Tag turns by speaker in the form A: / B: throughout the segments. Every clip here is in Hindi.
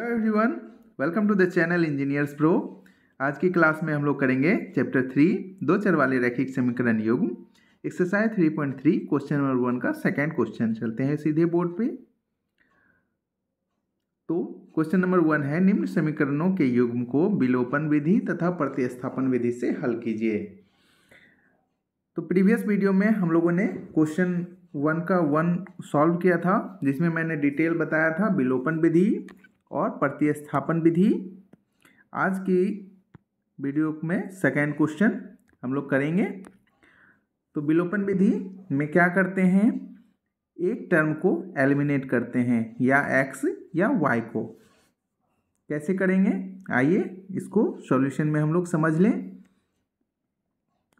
A: hello everyone welcome to the channel Engineers Pro आज की क्लास में हम लोग करेंगे चैप्टर थ्री दो चर वाले रैखिक समीकरण योग exercise three point three question number one का सेकंड क्वेश्चन चलते हैं सीधे बोर्ड पे तो क्वेश्चन नंबर वन है निम्न समीकरणों के युग्म को विलोपन विधि तथा प्रतिस्थापन विधि से हल कीजिए तो प्रीवियस वीडियो में हम लोगों ने क्वेश्चन वन का वन सॉल्व किया था जिसमें मैंने डिटेल बताया था विलोपन विधि और प्रतिस्थापन विधि आज की वीडियो में सेकेंड क्वेश्चन हम लोग करेंगे तो विलोपन विधि में क्या करते हैं एक टर्म को एलिमिनेट करते हैं या एक्स या वाई को कैसे करेंगे आइए इसको सॉल्यूशन में हम लोग समझ लें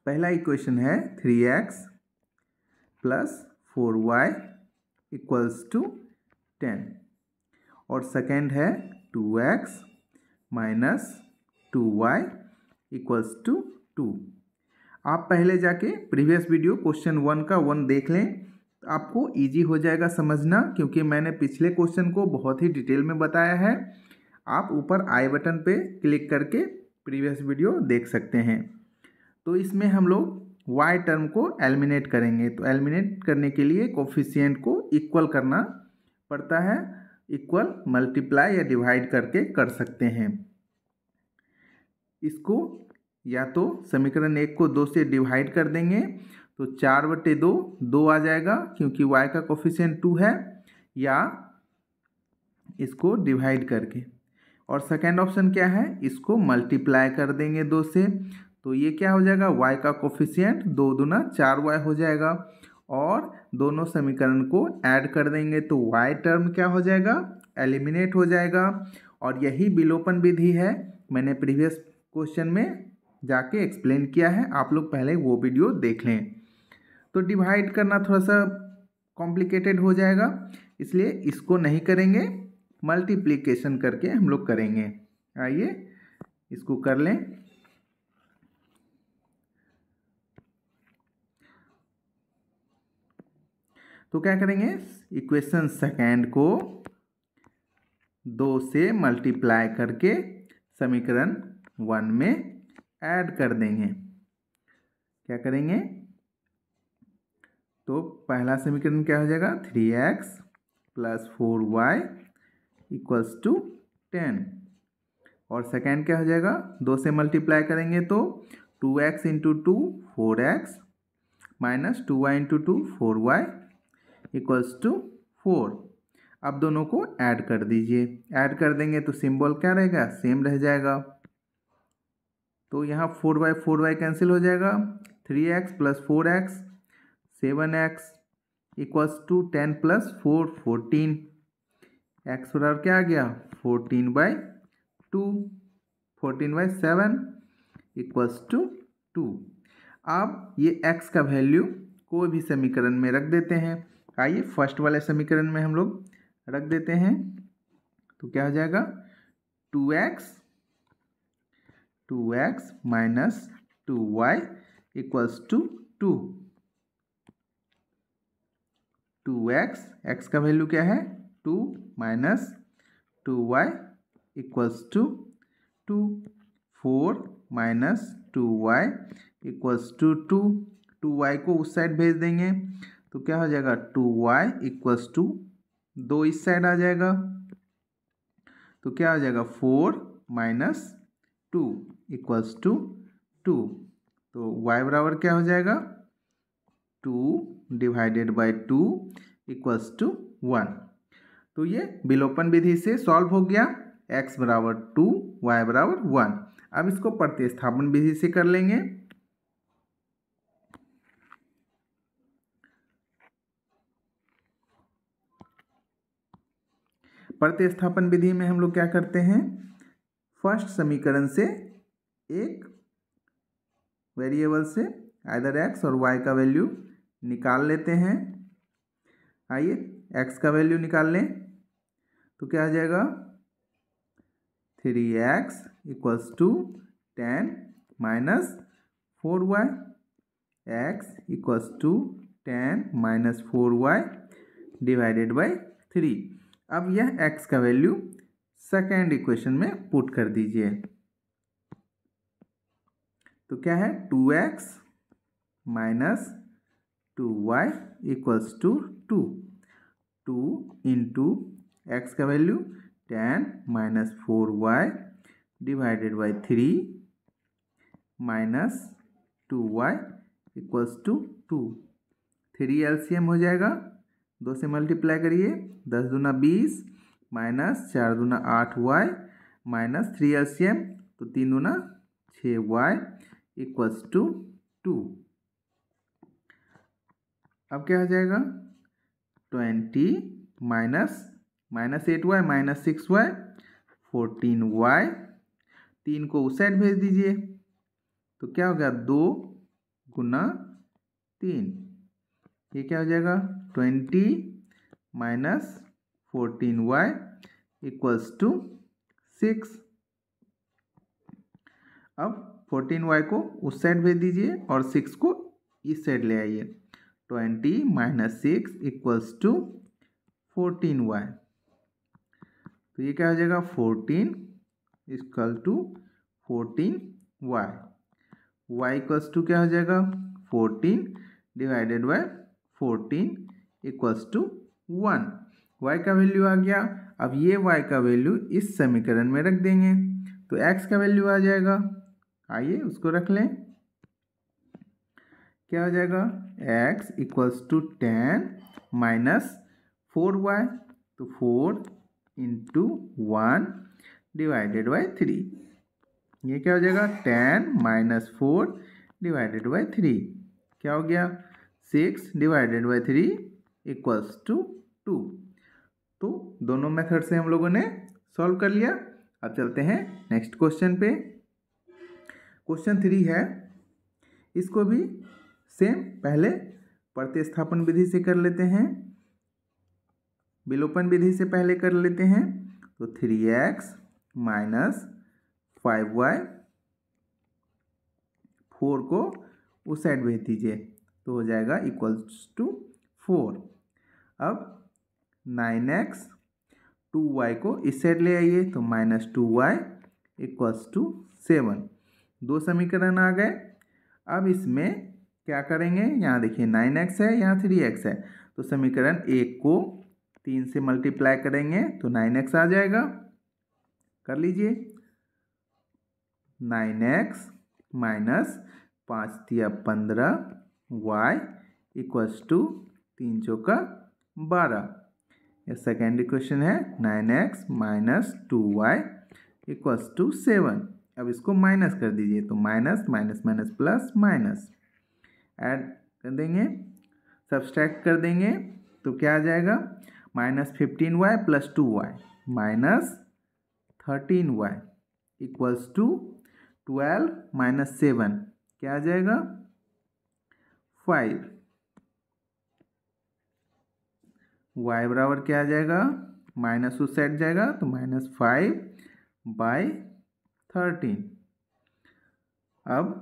A: पहला इक्वेशन है three x plus four Y equals to ten और सेकेंड है two X minus two Y equals to two आप पहले जाके प्रीवियस वीडियो क्वेश्चन वन का वन देख लें आपको इजी हो जाएगा समझना क्योंकि मैंने पिछले क्वेश्चन को बहुत ही डिटेल में बताया है आप ऊपर आई बटन पे क्लिक करके प्रीवियस वीडियो देख सकते हैं तो इसमें हम लोग वाई टर्म को एलिमिनेट करेंगे तो एलिमिनेट करने के लिए कोफिशियंट को इक्वल करना पड़ता है इक्वल मल्टीप्लाई या डिवाइड करके कर सकते हैं इसको या तो समीकरण एक को दो से डिवाइड कर देंगे तो चार बटे दो दो आ जाएगा क्योंकि y का कोफिशियंट टू है या इसको डिवाइड करके और सेकेंड ऑप्शन क्या है इसको मल्टीप्लाई कर देंगे दो से तो ये क्या हो जाएगा y का कोफिशियंट दो दुना चार वाई हो जाएगा और दोनों समीकरण को ऐड कर देंगे तो वाई टर्म क्या हो जाएगा एलिमिनेट हो जाएगा और यही विलोपन विधि है मैंने प्रीवियस क्वेश्चन में जाके एक्सप्लेन किया है आप लोग पहले वो वीडियो देख लें तो डिवाइड करना थोड़ा सा कॉम्प्लिकेटेड हो जाएगा इसलिए इसको नहीं करेंगे मल्टीप्लीकेशन करके हम लोग करेंगे आइए इसको कर लें तो क्या करेंगे इक्वेशन सेकेंड को दो से मल्टीप्लाई करके समीकरण वन में ऐड कर देंगे क्या करेंगे तो पहला समीकरण क्या हो जाएगा three x plus four Y equals to ten और सेकेंड क्या हो जाएगा दो से मल्टीप्लाई करेंगे तो two X into two four X minus two Y into two four Y equals to four अब दोनों को ऐड कर दीजिए ऐड कर देंगे तो सिंबल क्या रहेगा सेम रह जाएगा तो यहाँ four by four by cancel हो जाएगा three x plus four X seven X equals to ten plus four fourteen X बराबर क्या आ गया fourteen by two fourteen by seven equals to two आप ये एक्स का वैल्यू कोई भी समीकरण में रख देते हैं आइए फर्स्ट वाले समीकरण में हम लोग रख देते हैं तो क्या हो जाएगा two X two X minus two Y equals to two two X X का वैल्यू क्या है two minus two Y equals to two four minus two Y equals to two two Y को उस साइड भेज देंगे तो क्या हो जाएगा टू वाई इक्वल्स टू दो इस साइड आ जाएगा तो क्या हो जाएगा four minus two equals to two तो y बराबर क्या हो जाएगा two divided by two equals to one तो ये विलोपन विधि से सॉल्व हो गया x बराबर टू वाई बराबर वन अब इसको प्रतिस्थापन विधि से कर लेंगे प्रतिस्थापन विधि में हम लोग क्या करते हैं फर्स्ट समीकरण से एक वेरिएबल से आइदर एक्स और वाई का वैल्यू निकाल लेते हैं आइए एक्स का वैल्यू निकाल लें तो क्या आ जाएगा three x equals to ten minus four Y X equals to ten minus four Y divided by three अब यह x का वैल्यू सेकेंड इक्वेशन में पुट कर दीजिए तो क्या है two X minus two Y equals to two two into X का value ten minus four Y divided by three minus two Y equals to two three एल हो जाएगा दो से मल्टीप्लाई करिए दस दूना बीस माइनस चार दूना आठ वाई माइनस थ्री एम तो तीन दूना छः वाई इक्वल्स टू टू अब क्या हो जाएगा twenty minus minus eight Y minus six Y fourteen Y तीन को उस साइड भेज दीजिए तो क्या हो गया दो गुना तीन ये क्या हो जाएगा twenty minus fourteen y equals to six अब फोर्टीन वाई को उस साइड भेज दीजिए और सिक्स को इस साइड ले आइए twenty minus six equals to fourteen y तो ये क्या हो जाएगा fourteen equal to fourteen y y equals to क्या हो जाएगा fourteen divided by fourteen equals to one y का वैल्यू आ गया अब ये वाई का वैल्यू इस समीकरण में रख देंगे तो एक्स का वैल्यू आ जाएगा आइए उसको रख लें क्या हो जाएगा x equals to ten minus four y तो four into one divided by three ये क्या हो जाएगा ten minus four divided by three क्या हो गया six divided by three equals to two तो दोनों मेथड से हम लोगों ने सॉल्व कर लिया अब चलते हैं नेक्स्ट क्वेश्चन पे क्वेश्चन थ्री है इसको भी सेम पहले प्रतिस्थापन विधि से कर लेते हैं विलोपन विधि से पहले कर लेते हैं तो three x minus five y four को उस साइड भेज दीजिए तो हो जाएगा इक्वल्स टू फोर अब नाइन एक्स टू वाई को इस साइड ले आइए तो minus two Y equals to seven दो समीकरण आ गए अब इसमें क्या करेंगे यहाँ देखिए नाइन एक्स है यहाँ थ्री एक्स है तो समीकरण एक को तीन से मल्टीप्लाई करेंगे तो नाइन एक्स आ जाएगा कर लीजिए नाइन एक्स माइनस पाँच तिया पंद्रह वाई इक्वल्स टू तीन चौका बारह सेकेंड इक्वेशन है nine x minus two Y equals to seven अब इसको माइनस कर दीजिए तो minus minus minus plus minus add कर देंगे सब्सट्रैक्ट कर देंगे तो क्या आ जाएगा minus fifteen y plus two y minus thirteen y equals to twelve minus seven क्या आ जाएगा फाइव वाई बराबर क्या आ जाएगा माइनस उस साइड जाएगा तो माइनस फाइव बाई थर्टीन अब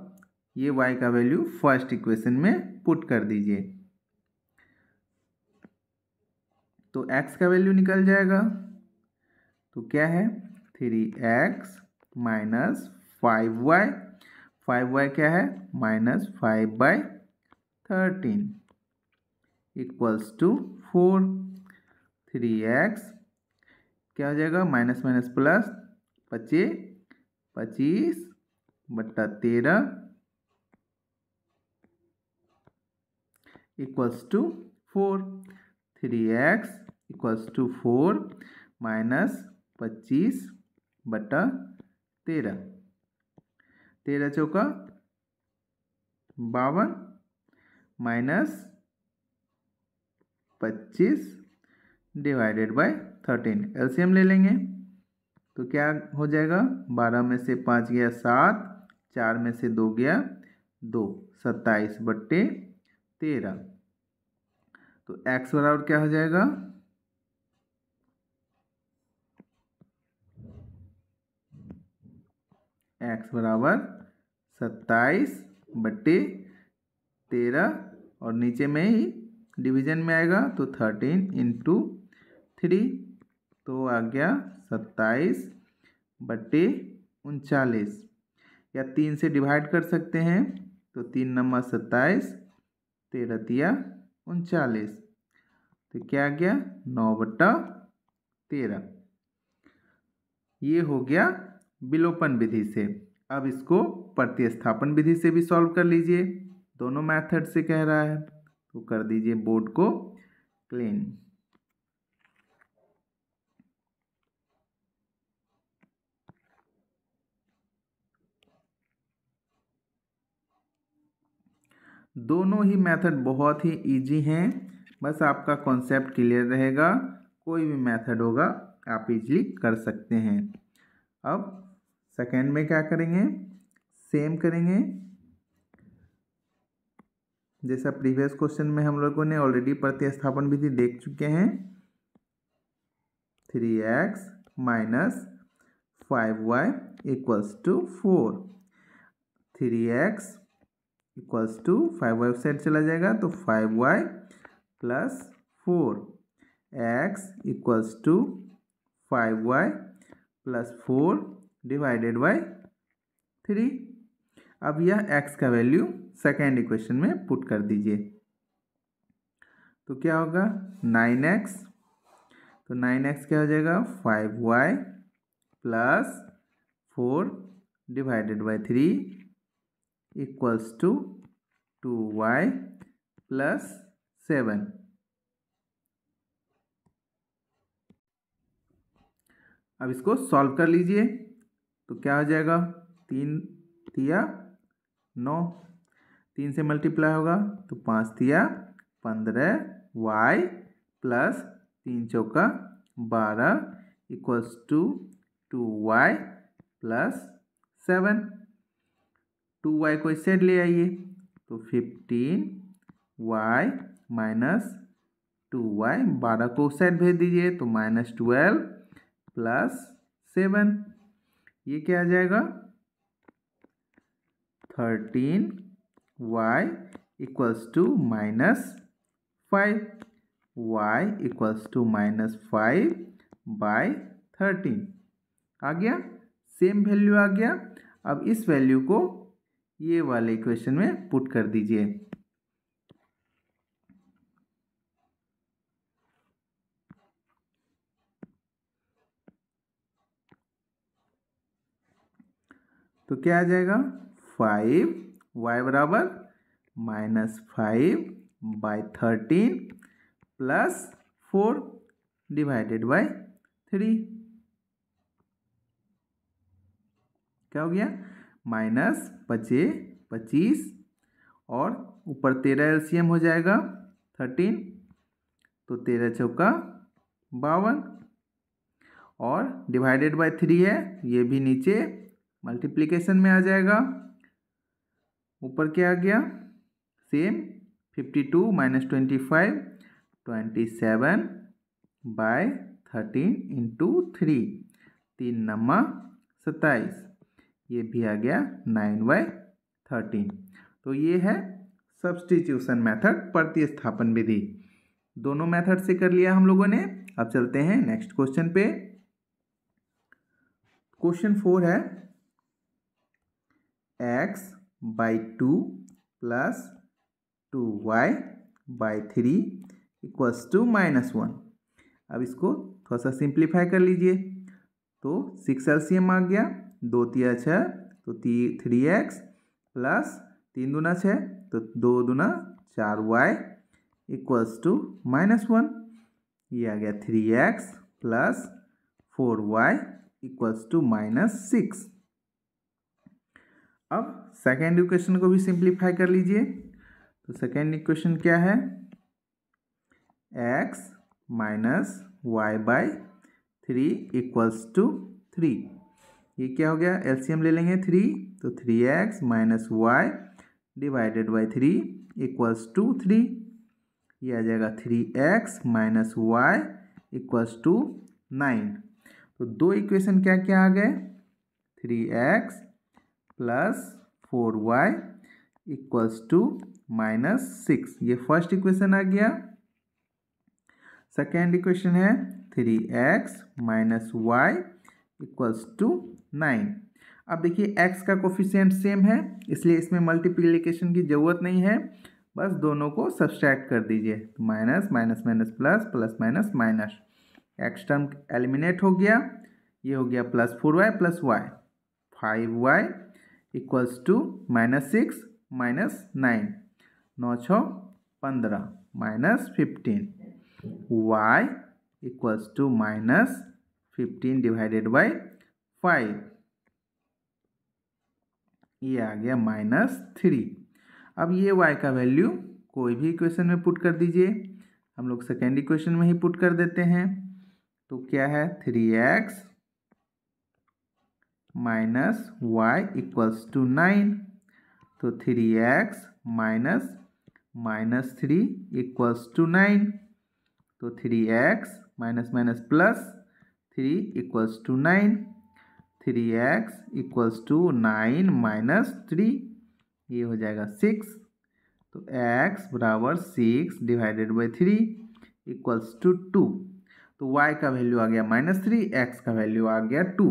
A: ये y का वैल्यू फर्स्ट इक्वेशन में पुट कर दीजिए तो x का वैल्यू निकल जाएगा तो क्या है three x minus five y five y क्या है minus five by thirteen equals to four three x क्या हो जाएगा माइनस माइनस प्लस पच्चीस पच्चीस बट्टा तेरह equals to four three x equals to four minus पच्चीस बट्टा तेरह तेरह चौका बावन माइनस पच्चीस डिवाइडेड बाय थर्टीन एलसीएम ले लेंगे तो क्या हो जाएगा बारह में से पाँच गया सात चार में से दो गया दो सत्ताईस बट्टे तेरह तो एक्स बराबर क्या हो जाएगा एक्स बराबर सत्ताईस बट्टे तेरह और नीचे में ही डिवीजन में आएगा तो थर्टीन इंटू थ्री तो आ गया सत्ताईस बटे उनचालीस या तीन से डिवाइड कर सकते हैं तो तीन नंबर सत्ताईस तेरह उनचालीस तो क्या आ गया नौ बट्टा तेरह ये हो गया विलोपन विधि से अब इसको प्रतिस्थापन विधि से भी सॉल्व कर लीजिए दोनों मेथड से कह रहा है तो कर दीजिए बोर्ड को क्लीन दोनों ही मेथड बहुत ही इजी हैं बस आपका कॉन्सेप्ट क्लियर रहेगा कोई भी मेथड होगा आप इजीली कर सकते हैं अब सेकेंड में क्या करेंगे सेम करेंगे जैसा प्रीवियस क्वेश्चन में हम लोगों ने ऑलरेडी प्रतिस्थापन विधि देख चुके हैं three x minus five y equals to four three x equals to five y side चला जाएगा तो five y plus four x equals to five y plus four divided by three अब यह एक्स का वैल्यू सेकेंड इक्वेशन में पुट कर दीजिए तो क्या होगा नाइन एक्स तो नाइन एक्स क्या हो जाएगा five y plus four divided by three equals to 2y plus 7 अब इसको सॉल्व कर लीजिए तो क्या हो जाएगा तीन दिया नौ तीन से मल्टीप्लाई होगा तो पाँच दिया पंद्रह वाई प्लस तीन चौका बारह equals to two y plus seven two Y को इस साइड ले आइए तो fifteen y minus two y बारह को उस साइड भेज दीजिए तो माइनस ट्वेल्व प्लस सेवन ये क्या आ जाएगा thirteen y equals to minus five y equals to minus five by thirteen आ गया सेम वैल्यू आ गया अब इस वैल्यू को ये वाले क्वेश्चन में पुट कर दीजिए तो क्या आ जाएगा फाइव वाई बराबर minus five by thirteen plus four divided by three क्या हो गया माइनस पचे पच्चीस और ऊपर तेरह एल हो जाएगा थर्टीन तो तेरह चौका बावन और डिवाइडेड बाय थ्री है ये भी नीचे मल्टीप्लिकेशन में आ जाएगा ऊपर क्या आ गया same fifty two minus twenty five twenty seven by thirteen into three तीन नम्मा सत्ताईस ये भी आ गया नाइन बाई थर्टीन तो ये है सब्सटीट्यूशन मेथड प्रतिस्थापन विधि दोनों मेथड से कर लिया हम लोगों ने अब चलते हैं नेक्स्ट क्वेश्चन पे क्वेश्चन फोर है x by two plus two y by three equals to minus one अब इसको थोड़ा सा सिंप्लीफाई कर लीजिए तो सिक्स एलसीएम आ गया दो तिया छः तो ती थ्री एक्स प्लस तीन दुना छः तो दो दुना चार y equals to minus one ये आ गया three x plus four Y equals to minus six अब सेकेंड इक्वेशन को भी सिंप्लीफाई कर लीजिए तो सेकेंड इक्वेशन क्या है x minus y by three equals to three ये क्या हो गया एलसीएम ले लेंगे थ्री तो three x minus y divided by three equals to three ये आ जाएगा three x minus y equals to nine तो दो इक्वेशन क्या क्या आ गए three x plus four Y equals to minus six ये फर्स्ट इक्वेशन आ गया सेकेंड इक्वेशन है three x minus y equals to nine अब देखिए एक्स का कोफिशियंट सेम है इसलिए इसमें मल्टीप्लीकेशन की ज़रूरत नहीं है बस दोनों को सब्सट्रैक्ट कर दीजिए तो minus minus minus plus plus minus minus x term eliminate हो गया ये हो गया plus four y plus y five y equals to minus six minus nine नौ छः पंद्रह minus fifteen y equals to minus fifteen divided by five ये आ गया माइनस थ्री अब ये वाई का वैल्यू कोई भी इक्वेशन में पुट कर दीजिए हम लोग सेकेंड इक्वेशन में ही पुट कर देते हैं तो क्या है three x minus y equals to nine तो three x minus minus three equals to nine तो three x minus minus plus three equals to nine three x equals to nine minus three ये हो जाएगा सिक्स तो x बराबर six divided by three equals to two तो y का वैल्यू आ गया माइनस थ्री एक्स का वैल्यू आ गया टू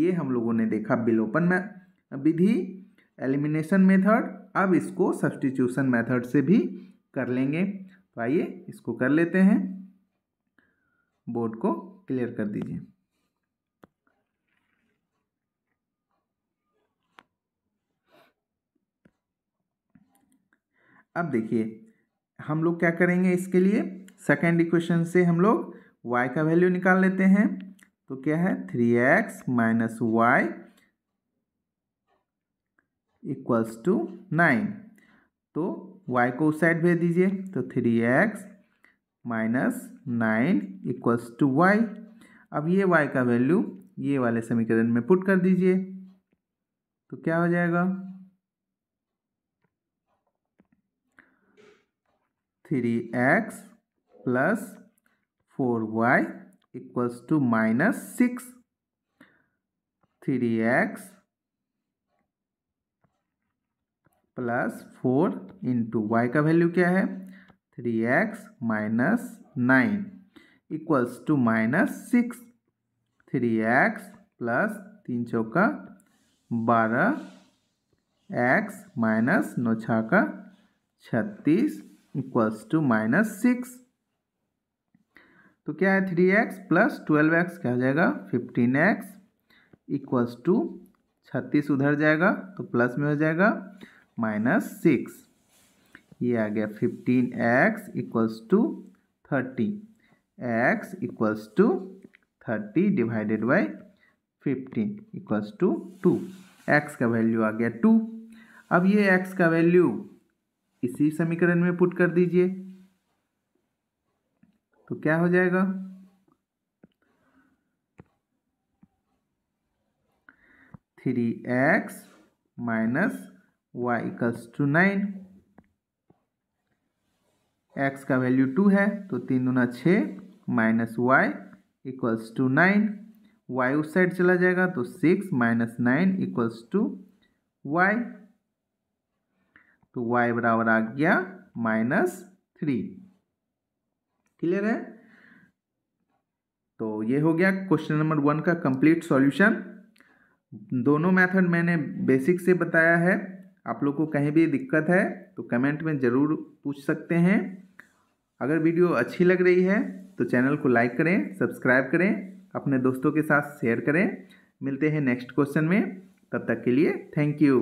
A: ये हम लोगों ने देखा बिलोपन में विधि एलिमिनेशन मेथड अब इसको सब्सटीट्यूशन मेथड से भी कर लेंगे तो आइए इसको कर लेते हैं बोर्ड को क्लियर कर दीजिए अब देखिए हम लोग क्या करेंगे इसके लिए सेकेंड इक्वेशन से हम लोग y का वैल्यू निकाल लेते हैं तो क्या है three x minus y equals to nine तो y को उस साइड भेज दीजिए तो three x minus nine equals to y अब ये y का वैल्यू ये वाले समीकरण में पुट कर दीजिए तो क्या हो जाएगा three x plus four Y equals to minus six three x plus four into y का वैल्यू क्या है three x minus nine equals to minus six three x plus तीन चौका बारह एक्स माइनस नौ छाका छत्तीस इक्वल्स टू माइनस सिक्स तो क्या है three x plus twelve x क्या हो जाएगा फिफ्टीन एक्स इक्वल्स टू छत्तीस उधर जाएगा तो प्लस में हो जाएगा माइनस सिक्स ये आ गया fifteen x equals to thirty x equals to thirty divided by fifteen equals to two x का वैल्यू आ गया टू अब ये एक्स का वैल्यू इसी समीकरण में पुट कर दीजिए तो क्या हो जाएगा three x minus y equals to nine x का वैल्यू टू है तो तीन दुना छः minus y equals to nine y उस साइड चला जाएगा तो six minus nine equals to y तो वाई बराबर आ गया माइनस थ्री क्लियर है तो ये हो गया क्वेश्चन नंबर वन का कंप्लीट सॉल्यूशन दोनों मेथड मैंने बेसिक से बताया है आप लोग को कहीं भी दिक्कत है तो कमेंट में ज़रूर पूछ सकते हैं अगर वीडियो अच्छी लग रही है तो चैनल को लाइक करें सब्सक्राइब करें अपने दोस्तों के साथ शेयर करें मिलते हैं नेक्स्ट क्वेश्चन में तब तक के लिए थैंक यू